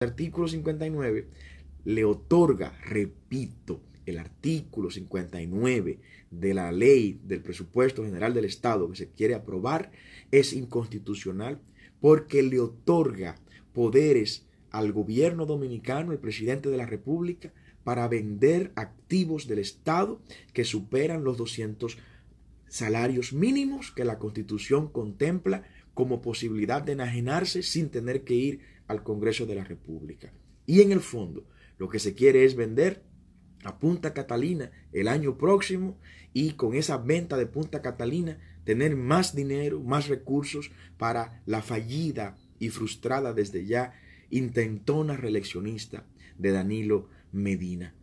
artículo 59 le otorga, repito, el artículo 59 de la ley del presupuesto general del Estado que se quiere aprobar es inconstitucional porque le otorga poderes al gobierno dominicano, el presidente de la República, para vender activos del Estado que superan los 200 salarios mínimos que la Constitución contempla como posibilidad de enajenarse sin tener que ir al Congreso de la República. Y en el fondo, lo que se quiere es vender a Punta Catalina el año próximo y con esa venta de Punta Catalina tener más dinero, más recursos para la fallida y frustrada desde ya intentona reeleccionista de Danilo Medina.